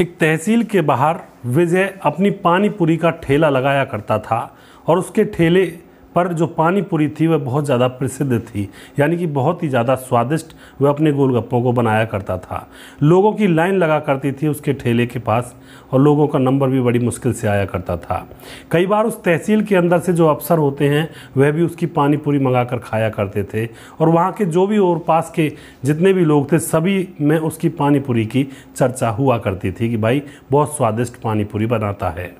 एक तहसील के बाहर विजय अपनी पानीपुरी का ठेला लगाया करता था और उसके ठेले पर जो पानी पूरी थी वह बहुत ज़्यादा प्रसिद्ध थी यानी कि बहुत ही ज़्यादा स्वादिष्ट वह अपने गोलगप्पों को बनाया करता था लोगों की लाइन लगा करती थी उसके ठेले के पास और लोगों का नंबर भी बड़ी मुश्किल से आया करता था कई बार उस तहसील के अंदर से जो अफसर होते हैं वह भी उसकी पानी पूरी मंगा कर खाया करते थे और वहाँ के जो भी और पास के जितने भी लोग थे सभी में उसकी पानी पूरी की चर्चा हुआ करती थी कि भाई बहुत स्वादिष्ट पानी पूरी बनाता है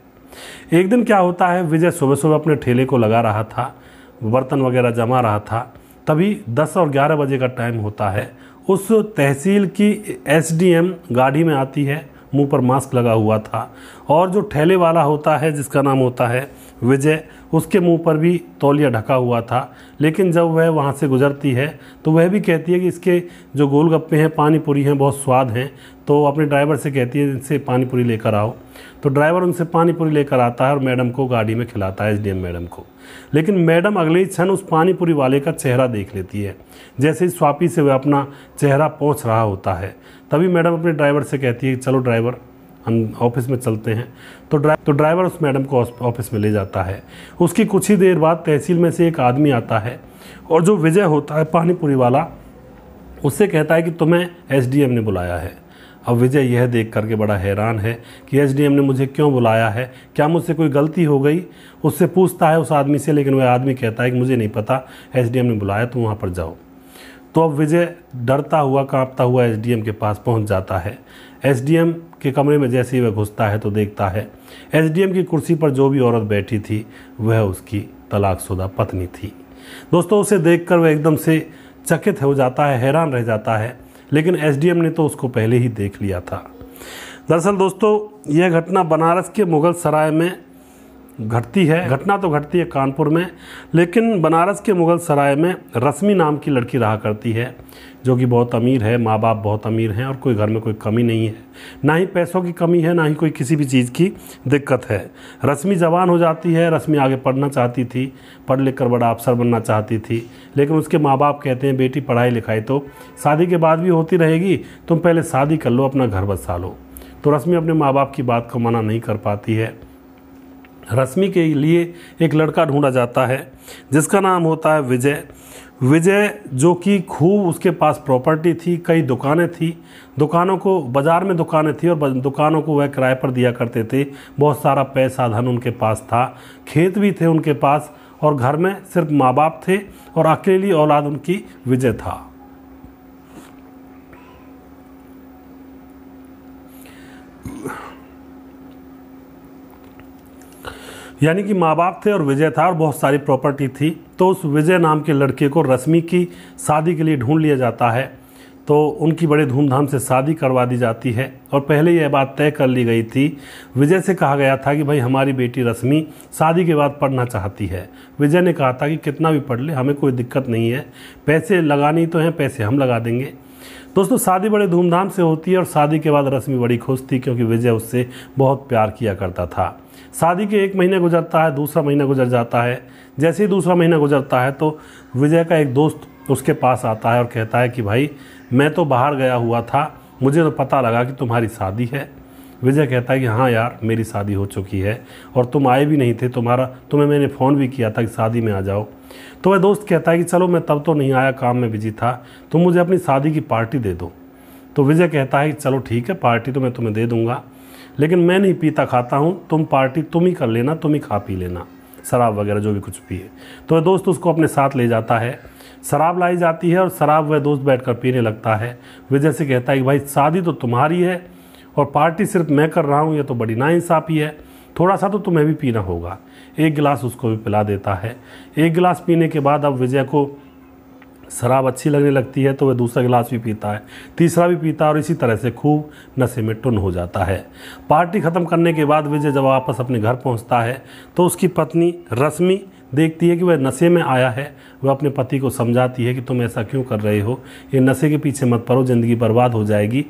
एक दिन क्या होता है विजय सुबह सुबह अपने ठेले को लगा रहा था बर्तन वगैरह जमा रहा था तभी 10 और 11 बजे का टाइम होता है उस तहसील की एस गाड़ी में आती है मुंह पर मास्क लगा हुआ था और जो ठेले वाला होता है जिसका नाम होता है विजय उसके मुंह पर भी तौलिया ढका हुआ था लेकिन जब वह वहाँ से गुजरती है तो वह भी कहती है कि इसके जो गोलगप्पे हैं पानी पूरी हैं बहुत स्वाद हैं तो अपने ड्राइवर से कहती है इनसे पानी पूरी लेकर आओ तो ड्राइवर उनसे पानी पूरी लेकर आता है और मैडम को गाड़ी में खिलाता है एम मैडम को लेकिन मैडम अगले ही क्षण उस पानी पूरी वाले का चेहरा देख लेती है जैसे ही स्वापी से वह अपना चेहरा पहुँच रहा होता है तभी मैडम अपने ड्राइवर से कहती है चलो ड्राइवर हम ऑफिस में चलते हैं तो ड्राइव तो ड्राइवर उस मैडम को ऑफिस में ले जाता है उसकी कुछ ही देर बाद तहसील में से एक आदमी आता है और जो विजय होता है पानीपुरी वाला उससे कहता है कि तुम्हें एस ने बुलाया है अब विजय यह देख करके बड़ा हैरान है कि एस ने मुझे क्यों बुलाया है क्या मुझसे कोई गलती हो गई उससे पूछता है उस आदमी से लेकिन वह आदमी कहता है कि मुझे नहीं पता एस ने बुलाया तुम तो वहाँ पर जाओ तो अब विजय डरता हुआ कांपता हुआ एसडीएम के पास पहुंच जाता है एसडीएम के कमरे में जैसे ही वह घुसता है तो देखता है एसडीएम की कुर्सी पर जो भी औरत बैठी थी वह उसकी तलाकशुदा पत्नी थी दोस्तों उसे देखकर वह एकदम से चकित हो जाता है हैरान रह जाता है लेकिन एसडीएम ने तो उसको पहले ही देख लिया था दरअसल दोस्तों यह घटना बनारस के मुगल सराय में घटती है घटना तो घटती है कानपुर में लेकिन बनारस के मुग़ल सराय में रश्मि नाम की लड़की रहा करती है जो कि बहुत अमीर है माँ बाप बहुत अमीर हैं और कोई घर में कोई कमी नहीं है ना ही पैसों की कमी है ना ही कोई किसी भी चीज़ की दिक्कत है रश्मि जवान हो जाती है रश्मि आगे पढ़ना चाहती थी पढ़ लिख कर बड़ा अफसर बनना चाहती थी लेकिन उसके माँ बाप कहते हैं बेटी पढ़ाई लिखाई तो शादी के बाद भी होती रहेगी तुम पहले शादी कर लो अपना घर बसा लो तो रश्मि अपने माँ बाप की बात को मना नहीं कर पाती है रश्मि के लिए एक लड़का ढूंढा जाता है जिसका नाम होता है विजय विजय जो कि खूब उसके पास प्रॉपर्टी थी कई दुकानें थी दुकानों को बाज़ार में दुकानें थी और दुकानों को वह किराए पर दिया करते थे बहुत सारा पैसा धन उनके पास था खेत भी थे उनके पास और घर में सिर्फ माँ बाप थे और अकेली औलाद उनकी विजय था यानी कि माँ बाप थे और विजय था और बहुत सारी प्रॉपर्टी थी तो उस विजय नाम के लड़के को रश्मि की शादी के लिए ढूंढ लिया जाता है तो उनकी बड़े धूमधाम से शादी करवा दी जाती है और पहले यह बात तय कर ली गई थी विजय से कहा गया था कि भाई हमारी बेटी रश्मि शादी के बाद पढ़ना चाहती है विजय ने कहा था कि कितना भी पढ़ ले हमें कोई दिक्कत नहीं है पैसे लगानी तो हैं पैसे हम लगा देंगे दोस्तों शादी बड़े धूमधाम से होती है और शादी के बाद रश्मि बड़ी खुश थी क्योंकि विजय उससे बहुत प्यार किया करता था शादी के एक महीने गुजरता है दूसरा महीना गुजर जाता है जैसे ही दूसरा महीना गुजरता है तो विजय का एक दोस्त उसके पास आता है और कहता है कि भाई मैं तो बाहर गया हुआ था मुझे तो पता लगा कि तुम्हारी शादी है विजय कहता है कि हाँ यार मेरी शादी हो चुकी है और तुम आए भी नहीं थे तुम्हारा तुम्हें मैंने फ़ोन भी किया था कि शादी में आ जाओ तो वह दोस्त कहता है कि चलो मैं तब तो नहीं आया काम में बिजी था तुम मुझे अपनी शादी की पार्टी दे दो तो विजय कहता है कि चलो ठीक है पार्टी तो मैं तुम्हें दे दूँगा लेकिन मैं नहीं पीता खाता हूँ तुम पार्टी तुम ही कर लेना तुम ही खा पी लेना शराब वगैरह जो भी कुछ पिए तो वह दोस्त उसको अपने साथ ले जाता है शराब लाई जाती है और शराब वह दोस्त कर पीने लगता है विजय जैसे कहता है कि भाई शादी तो तुम्हारी है और पार्टी सिर्फ मैं कर रहा हूँ यह तो बड़ी नाइंसाफ़ी है थोड़ा सा तो तुम्हें भी पीना होगा एक गिलास उसको भी पिला देता है एक गिलास पीने के बाद अब विजय को शराब अच्छी लगने लगती है तो वह दूसरा गिलास भी पीता है तीसरा भी पीता है और इसी तरह से खूब नशे में टुन हो जाता है पार्टी ख़त्म करने के बाद विजय जब वापस अपने घर पहुंचता है तो उसकी पत्नी रश्मि देखती है कि वह नशे में आया है वह अपने पति को समझाती है कि तुम ऐसा क्यों कर रहे हो ये नशे के पीछे मत पड़ो ज़िंदगी बर्बाद हो जाएगी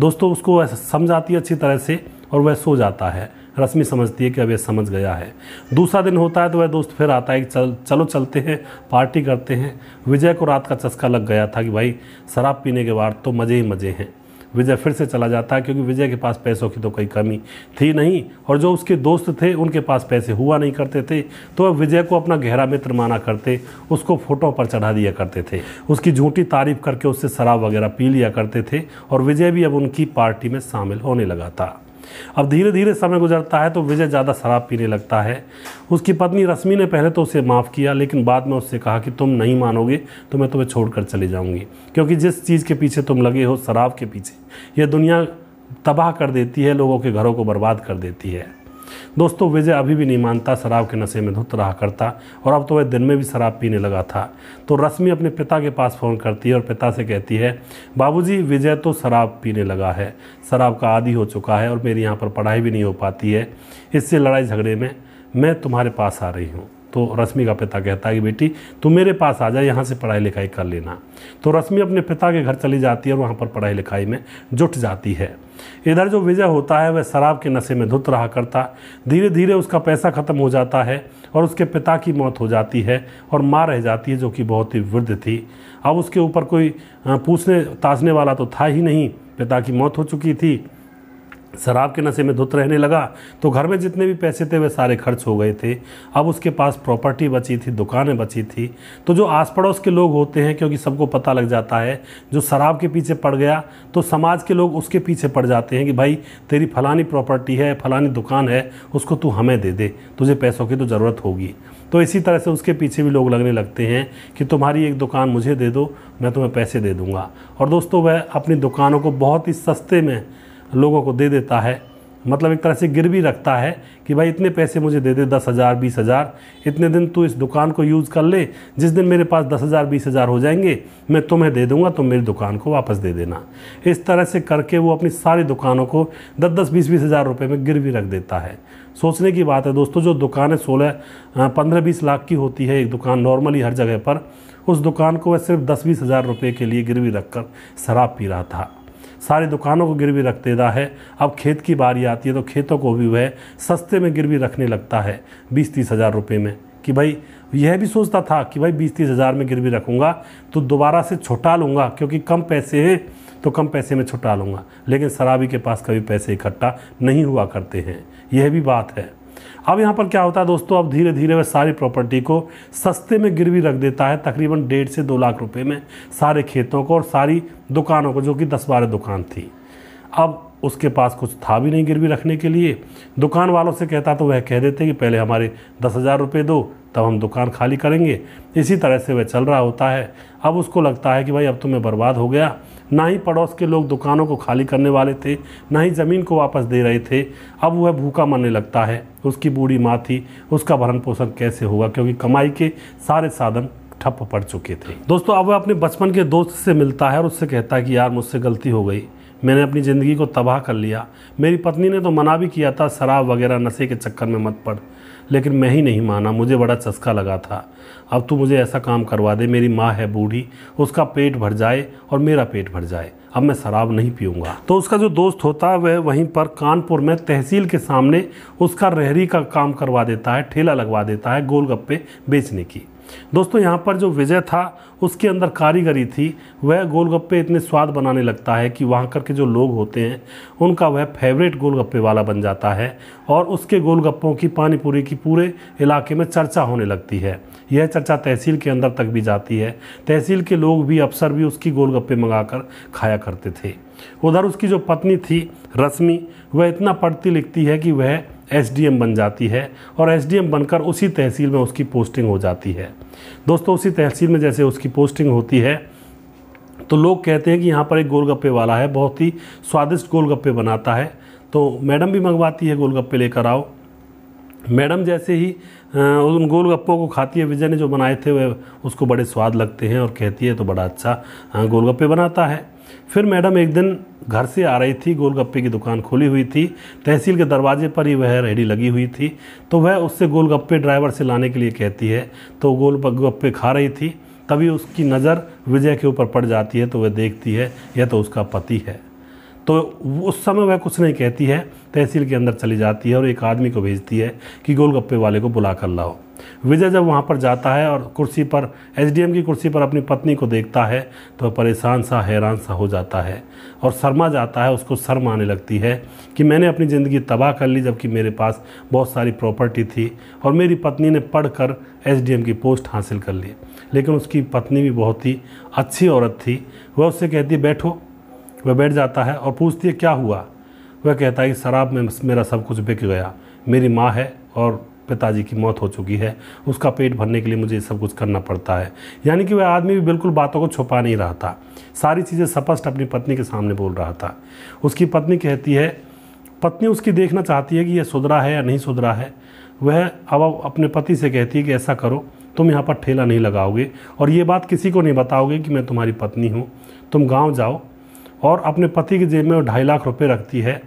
दोस्तों उसको समझाती है अच्छी तरह से और वह सो जाता है रश्मि समझती है कि अब ये समझ गया है दूसरा दिन होता है तो वह दोस्त फिर आता है कि चल चलो चलते हैं पार्टी करते हैं विजय को रात का चस्का लग गया था कि भाई शराब पीने के बाद तो मज़े ही मज़े हैं विजय फिर से चला जाता है क्योंकि विजय के पास पैसों की तो कोई कमी थी नहीं और जो उसके दोस्त थे उनके पास पैसे हुआ नहीं करते थे तो वह विजय को अपना गहरा मित्र माना करते उसको फोटो पर चढ़ा दिया करते थे उसकी झूठी तारीफ करके उससे शराब वगैरह पी लिया करते थे और विजय भी अब उनकी पार्टी में शामिल होने लगा था अब धीरे धीरे समय गुजरता है तो विजय ज़्यादा शराब पीने लगता है उसकी पत्नी रश्मि ने पहले तो उसे माफ़ किया लेकिन बाद में उससे कहा कि तुम नहीं मानोगे तो मैं तुम्हें छोड़कर चली जाऊँगी क्योंकि जिस चीज़ के पीछे तुम लगे हो शराब के पीछे यह दुनिया तबाह कर देती है लोगों के घरों को बर्बाद कर देती है दोस्तों विजय अभी भी नहीं मानता शराब के नशे में धुत रहा करता और अब तो वह दिन में भी शराब पीने लगा था तो रश्मि अपने पिता के पास फ़ोन करती है और पिता से कहती है बाबूजी विजय तो शराब पीने लगा है शराब का आदि हो चुका है और मेरी यहाँ पर पढ़ाई भी नहीं हो पाती है इससे लड़ाई झगड़े में मैं तुम्हारे पास आ रही हूँ तो रश्मि का पिता कहता है कि बेटी तुम मेरे पास आ जाए यहाँ से पढ़ाई लिखाई कर लेना तो रश्मि अपने पिता के घर चली जाती है और वहाँ पर पढ़ाई लिखाई में जुट जाती है इधर जो विजय होता है वह शराब के नशे में धुत रहा करता धीरे धीरे उसका पैसा खत्म हो जाता है और उसके पिता की मौत हो जाती है और माँ रह जाती है जो कि बहुत ही वृद्ध थी अब उसके ऊपर कोई पूछने ताजने वाला तो था ही नहीं पिता की मौत हो चुकी थी शराब के नशे में धुत रहने लगा तो घर में जितने भी पैसे थे वे सारे खर्च हो गए थे अब उसके पास प्रॉपर्टी बची थी दुकानें बची थी तो जो आस पड़ोस के लोग होते हैं क्योंकि सबको पता लग जाता है जो शराब के पीछे पड़ गया तो समाज के लोग उसके पीछे पड़ जाते हैं कि भाई तेरी फलानी प्रॉपर्टी है फलानी दुकान है उसको तू हमें दे दे तुझे पैसों की तो ज़रूरत होगी तो इसी तरह से उसके पीछे भी लोग लगने लगते हैं कि तुम्हारी एक दुकान मुझे दे दो मैं तुम्हें पैसे दे दूँगा और दोस्तों वह अपनी दुकानों को बहुत ही सस्ते में लोगों को दे देता है मतलब एक तरह से गिरवी रखता है कि भाई इतने पैसे मुझे दे दे दस हज़ार बीस हज़ार इतने दिन तू इस दुकान को यूज़ कर ले जिस दिन मेरे पास दस हज़ार बीस हज़ार हो जाएंगे मैं तुम्हें दे दूंगा तुम मेरी दुकान को वापस दे देना इस तरह से करके वो अपनी सारी दुकानों को दस दस बीस बीस हज़ार रुपये में गिरवी रख देता है सोचने की बात है दोस्तों जो दुकानें सोलह हाँ, पंद्रह बीस लाख की होती है एक दुकान नॉर्मली हर जगह पर उस दुकान को वह सिर्फ दस बीस हज़ार रुपये के लिए गिरवी रख कर शराब पी रहा था सारी दुकानों को गिरवी रख देता है अब खेत की बारी आती है तो खेतों को भी वह सस्ते में गिरवी रखने लगता है बीस तीस हज़ार रुपये में कि भाई यह भी सोचता था कि भाई बीस तीस हज़ार में गिरवी रखूँगा तो दोबारा से छुटा लूँगा क्योंकि कम पैसे हैं तो कम पैसे में छुटा लूँगा लेकिन शराबी के पास कभी पैसे इकट्ठा नहीं हुआ करते हैं यह भी बात है अब यहाँ पर क्या होता है दोस्तों अब धीरे धीरे वह सारी प्रॉपर्टी को सस्ते में गिरवी रख देता है तकरीबन डेढ़ से दो लाख रुपए में सारे खेतों को और सारी दुकानों को जो कि दस बारह दुकान थी अब उसके पास कुछ था भी नहीं गिरवी रखने के लिए दुकान वालों से कहता तो वह कह देते कि पहले हमारे दस हज़ार रुपये दो तब हम दुकान खाली करेंगे इसी तरह से वह चल रहा होता है अब उसको लगता है कि भाई अब तो मैं बर्बाद हो गया ना ही पड़ोस के लोग दुकानों को खाली करने वाले थे ना ही ज़मीन को वापस दे रहे थे अब वह भूखा मरने लगता है उसकी बूढ़ी माँ थी उसका भरण पोषण कैसे होगा क्योंकि कमाई के सारे साधन ठप पड़ चुके थे दोस्तों अब वह अपने बचपन के दोस्त से मिलता है और उससे कहता है कि यार मुझसे गलती हो गई मैंने अपनी ज़िंदगी को तबाह कर लिया मेरी पत्नी ने तो मना भी किया था शराब वगैरह नशे के चक्कर में मत पड़ लेकिन मैं ही नहीं माना मुझे बड़ा चस्का लगा था अब तू मुझे ऐसा काम करवा दे मेरी माँ है बूढ़ी उसका पेट भर जाए और मेरा पेट भर जाए अब मैं शराब नहीं पीऊँगा तो उसका जो दोस्त होता है वह वहीं पर कानपुर में तहसील के सामने उसका रहरी का काम करवा देता है ठेला लगवा देता है गोलगप्पे बेचने की दोस्तों यहाँ पर जो विजय था उसके अंदर कारीगरी थी वह गोलगप्पे इतने स्वाद बनाने लगता है कि वहाँ करके जो लोग होते हैं उनका वह फेवरेट गोलगप्पे वाला बन जाता है और उसके गोलगप्पों की पानीपुरी की पूरे इलाके में चर्चा होने लगती है यह चर्चा तहसील के अंदर तक भी जाती है तहसील के लोग भी अफसर भी उसकी गोलगप्पे मंगाकर खाया करते थे उधर उसकी जो पत्नी थी रश्मि वह इतना पढ़ती लिखती है कि वह एसडीएम बन जाती है और एसडीएम बनकर उसी तहसील में उसकी पोस्टिंग हो जाती है दोस्तों उसी तहसील में जैसे उसकी पोस्टिंग होती है तो लोग कहते हैं कि यहाँ पर एक गोलगप्पे वाला है बहुत ही स्वादिष्ट गोलगप्पे बनाता है तो मैडम भी मंगवाती है गोलगप्पे लेकर आओ मैडम जैसे ही उन गोलगप्पों को खाती है विजय ने जो बनाए थे वह उसको बड़े स्वाद लगते हैं और कहती है तो बड़ा अच्छा हाँ, गोलगप्पे बनाता है फिर मैडम एक दिन घर से आ रही थी गोलगप्पे की दुकान खुली हुई थी तहसील के दरवाजे पर ही वह रेडी लगी हुई थी तो वह उससे गोलगप्पे ड्राइवर से लाने के लिए कहती है तो गोल गप्पे खा रही थी तभी उसकी नज़र विजय के ऊपर पड़ जाती है तो वह देखती है यह तो उसका पति है तो उस समय वह कुछ नहीं कहती है तहसील के अंदर चली जाती है और एक आदमी को भेजती है कि गोलगप्पे वाले को बुला कर लाओ विजय जब वहाँ पर जाता है और कुर्सी पर एस की कुर्सी पर अपनी पत्नी को देखता है तो परेशान सा हैरान सा हो जाता है और शर्मा जाता है उसको शर्म आने लगती है कि मैंने अपनी ज़िंदगी तबाह कर ली जबकि मेरे पास बहुत सारी प्रॉपर्टी थी और मेरी पत्नी ने पढ़ कर एस की पोस्ट हासिल कर ली लेकिन उसकी पत्नी भी बहुत ही अच्छी औरत थी वह उससे कहती बैठो वह बैठ जाता है और पूछती है क्या हुआ वह कहता है कि शराब में मेरा सब कुछ बिक गया मेरी माँ है और पिताजी की मौत हो चुकी है उसका पेट भरने के लिए मुझे सब कुछ करना पड़ता है यानी कि वह आदमी भी बिल्कुल बातों को छुपा नहीं रहा था सारी चीज़ें स्पष्ट अपनी पत्नी के सामने बोल रहा था उसकी पत्नी कहती है पत्नी उसकी देखना चाहती है कि यह सुधरा है या नहीं सुधरा है वह अब अपने पति से कहती है कि ऐसा करो तुम यहाँ पर ठेला नहीं लगाओगे और ये बात किसी को नहीं बताओगे कि मैं तुम्हारी पत्नी हूँ तुम गांव जाओ और अपने पति की जेब में वो ढाई लाख रुपए रखती है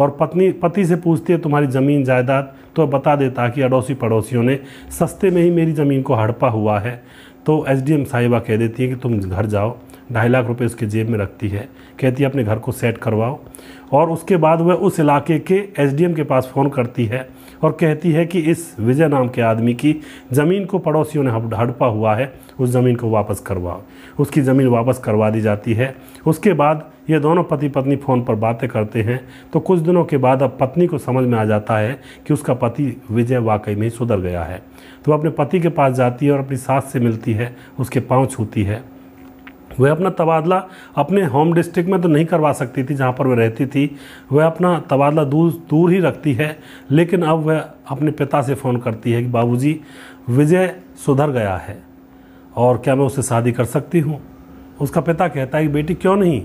और पत्नी पति से पूछती है तुम्हारी ज़मीन जायदाद तो बता देता कि अड़ोसी पड़ोसियों ने सस्ते में ही मेरी ज़मीन को हड़पा हुआ है तो एस डी एम साहिबा कह देती है कि तुम घर जाओ ढाई लाख रुपए उसके जेब में रखती है कहती है अपने घर को सेट करवाओ और उसके बाद वह उस इलाके के एसडीएम के पास फ़ोन करती है और कहती है कि इस विजय नाम के आदमी की ज़मीन को पड़ोसियों ने हड़पा हुआ है उस ज़मीन को वापस करवाओ उसकी ज़मीन वापस करवा दी जाती है उसके बाद ये दोनों पति पत्नी फ़ोन पर बातें करते हैं तो कुछ दिनों के बाद अब पत्नी को समझ में आ जाता है कि उसका पति विजय वाकई में सुधर गया है तो अपने पति के पास जाती है और अपनी सास से मिलती है उसके पाँव छूती है वह अपना तबादला अपने होम डिस्ट्रिक्ट में तो नहीं करवा सकती थी जहाँ पर वह रहती थी वह अपना तबादला दूर दूर ही रखती है लेकिन अब वह अपने पिता से फ़ोन करती है कि बाबूजी विजय सुधर गया है और क्या मैं उससे शादी कर सकती हूँ उसका पिता कहता है कि बेटी क्यों नहीं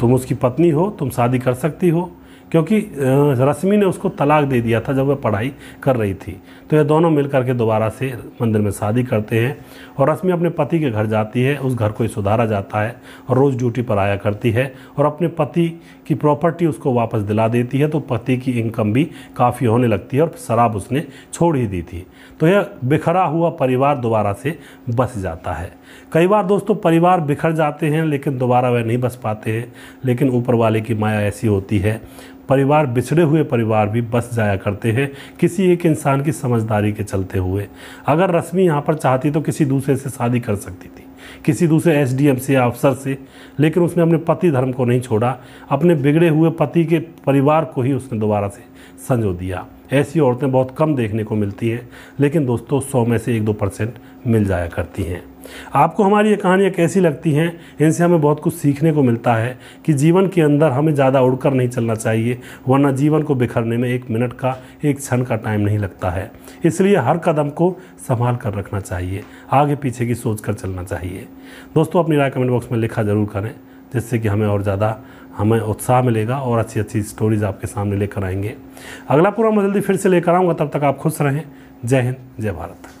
तुम उसकी पत्नी हो तुम शादी कर सकती हो क्योंकि रश्मि ने उसको तलाक दे दिया था जब वह पढ़ाई कर रही थी तो यह दोनों मिल के दोबारा से मंदिर में शादी करते हैं और रश्मि अपने पति के घर जाती है उस घर को ही सुधारा जाता है और रोज़ ड्यूटी पर आया करती है और अपने पति की प्रॉपर्टी उसको वापस दिला देती है तो पति की इनकम भी काफ़ी होने लगती है और शराब उसने छोड़ ही दी थी तो यह बिखरा हुआ परिवार दोबारा से बस जाता है कई बार दोस्तों परिवार बिखर जाते हैं लेकिन दोबारा वह नहीं बस पाते हैं लेकिन ऊपर वाले की माया ऐसी होती है परिवार बिछड़े हुए परिवार भी बस जाया करते हैं किसी एक इंसान की समझदारी के चलते हुए अगर रश्मि यहाँ पर चाहती तो किसी दूसरे से शादी कर सकती थी किसी दूसरे एस डी एम से या अफसर से लेकिन उसने अपने पति धर्म को नहीं छोड़ा अपने बिगड़े हुए पति के परिवार को ही उसने दोबारा से संजो दिया ऐसी औरतें बहुत कम देखने को मिलती हैं लेकिन दोस्तों सौ में से एक दो परसेंट मिल जाया करती हैं आपको हमारी ये कहानियाँ कैसी लगती हैं इनसे हमें बहुत कुछ सीखने को मिलता है कि जीवन के अंदर हमें ज़्यादा उड़कर नहीं चलना चाहिए वरना जीवन को बिखरने में एक मिनट का एक क्षण का टाइम नहीं लगता है इसलिए हर कदम को संभाल कर रखना चाहिए आगे पीछे की सोच कर चलना चाहिए दोस्तों अपनी राय कमेंट बॉक्स में लिखा ज़रूर करें जिससे कि हमें और ज़्यादा हमें उत्साह मिलेगा और अच्छी अच्छी स्टोरीज आपके सामने लेकर आएंगे अगला पूरा मैं जल्दी फिर से लेकर आऊँगा तब तक आप खुश रहें जय हिंद जय भारत